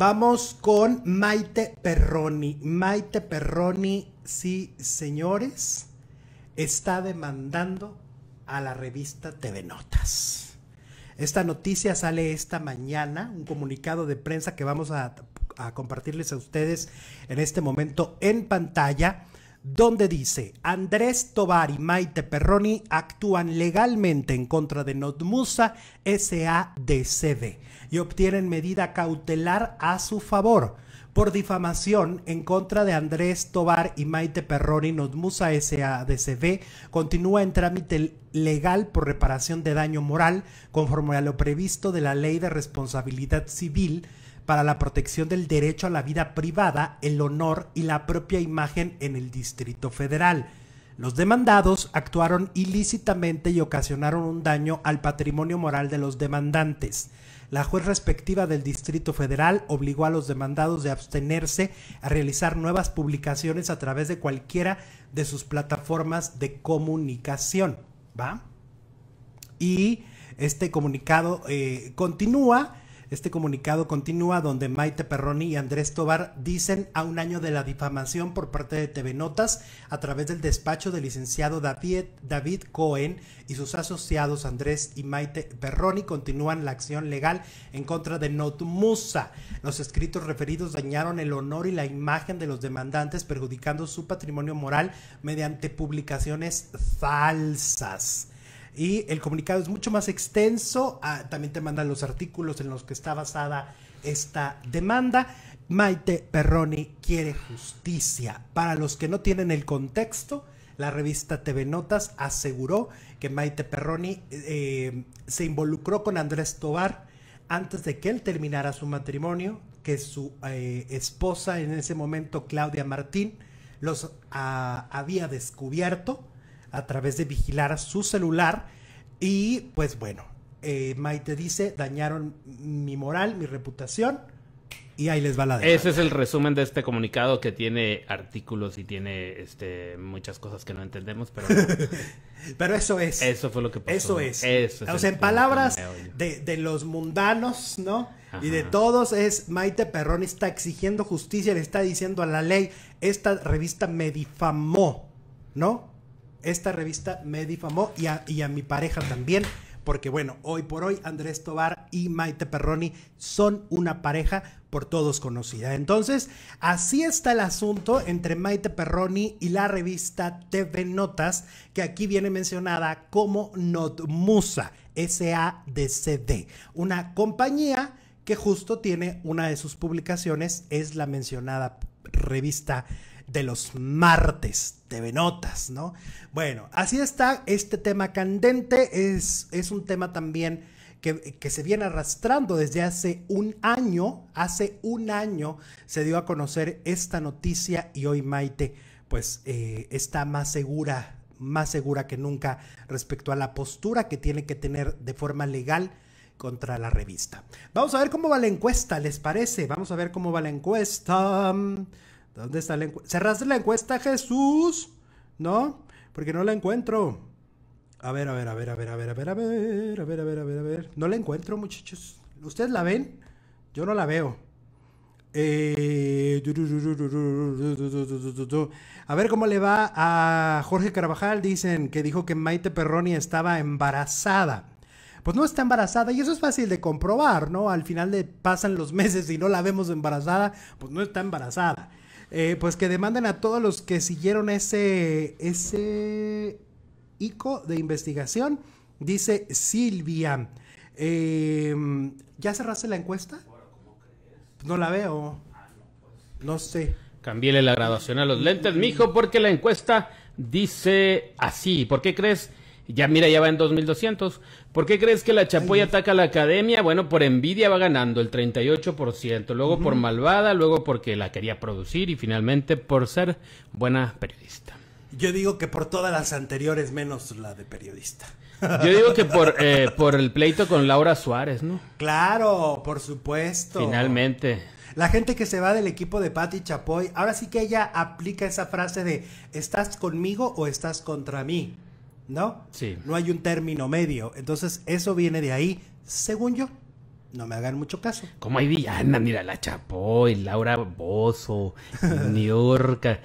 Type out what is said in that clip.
Vamos con Maite Perroni. Maite Perroni, sí, señores, está demandando a la revista TV Notas. Esta noticia sale esta mañana, un comunicado de prensa que vamos a, a compartirles a ustedes en este momento en pantalla donde dice Andrés Tobar y Maite Perroni actúan legalmente en contra de Notmusa SADCB y obtienen medida cautelar a su favor por difamación en contra de Andrés Tobar y Maite Perroni Notmusa SADCB continúa en trámite legal por reparación de daño moral conforme a lo previsto de la Ley de Responsabilidad Civil para la protección del derecho a la vida privada, el honor y la propia imagen en el Distrito Federal. Los demandados actuaron ilícitamente y ocasionaron un daño al patrimonio moral de los demandantes. La juez respectiva del Distrito Federal obligó a los demandados de abstenerse a realizar nuevas publicaciones a través de cualquiera de sus plataformas de comunicación. ¿Va? Y este comunicado eh, continúa este comunicado continúa donde Maite Perroni y Andrés Tobar dicen a un año de la difamación por parte de TV Notas a través del despacho del licenciado David, David Cohen y sus asociados Andrés y Maite Perroni continúan la acción legal en contra de Notmusa. Los escritos referidos dañaron el honor y la imagen de los demandantes perjudicando su patrimonio moral mediante publicaciones falsas. Y el comunicado es mucho más extenso. Ah, también te mandan los artículos en los que está basada esta demanda. Maite Perroni quiere justicia. Para los que no tienen el contexto, la revista TV Notas aseguró que Maite Perroni eh, se involucró con Andrés Tobar antes de que él terminara su matrimonio, que su eh, esposa en ese momento, Claudia Martín, los ah, había descubierto a través de vigilar su celular. Y pues bueno, eh, Maite dice, dañaron mi moral, mi reputación. Y ahí les va la de. Ese es el resumen de este comunicado que tiene artículos y tiene este, muchas cosas que no entendemos, pero. pero eso es. Eso fue lo que Eso es. o sea, en palabras de, los mundanos, ¿no? Y de todos es Maite Perroni está exigiendo justicia, le está diciendo a la ley, esta revista me difamó, ¿no? esta revista me difamó y a, mi pareja también porque bueno, hoy por hoy Andrés Tobar y Maite Perroni son una pareja por todos conocida. Entonces, así está el asunto entre Maite Perroni y la revista TV Notas, que aquí viene mencionada como Not Notmusa, SADCD, una compañía que justo tiene una de sus publicaciones, es la mencionada revista de los martes, de venotas ¿no? Bueno, así está este tema candente, es, es un tema también que, se viene arrastrando desde hace un año, hace un año se dio a conocer esta noticia y hoy Maite pues eh, está más segura, más segura que nunca respecto a la postura que tiene que tener de forma legal contra la revista. Vamos a ver cómo va la encuesta, ¿les parece? Vamos a ver cómo va la encuesta. ¿Dónde está la encuesta? Cerraste la encuesta, Jesús. ¿No? Porque no la encuentro. A ver, a ver, a ver, a ver, a ver, a ver, a ver, a ver, a ver, a ver, a ver. No la encuentro, muchachos. ¿Ustedes la ven? Yo no la veo. A ver cómo le va a Jorge Carvajal. Dicen que dijo que Maite Perroni estaba embarazada. Pues no está embarazada y eso es fácil de comprobar, ¿no? Al final de... pasan los meses y no la vemos embarazada, pues no está embarazada. Eh, pues que demanden a todos los que siguieron ese, ese ICO de investigación, dice Silvia. Em, ¿Ya cerraste la encuesta? No la veo. No sé. Cambiéle la graduación a los lentes, mijo, porque la encuesta dice así. ¿Por qué crees ya mira, ya va en 2200. ¿Por qué crees que la Chapoy ataca a la academia? Bueno, por envidia va ganando el 38%, luego ciento. Luego por malvada, luego porque la quería producir y finalmente por ser buena periodista. Yo digo que por todas las anteriores menos la de periodista. Yo digo que por, eh, por el pleito con Laura Suárez, ¿no? Claro, por supuesto. Finalmente. La gente que se va del equipo de Patti Chapoy, ahora sí que ella aplica esa frase de ¿estás conmigo o estás contra mí? ¿no? No hay un término medio. Entonces, eso viene de ahí, según yo. No me hagan mucho caso. Como hay villanas, mira, la y Laura Bozo, Niorca.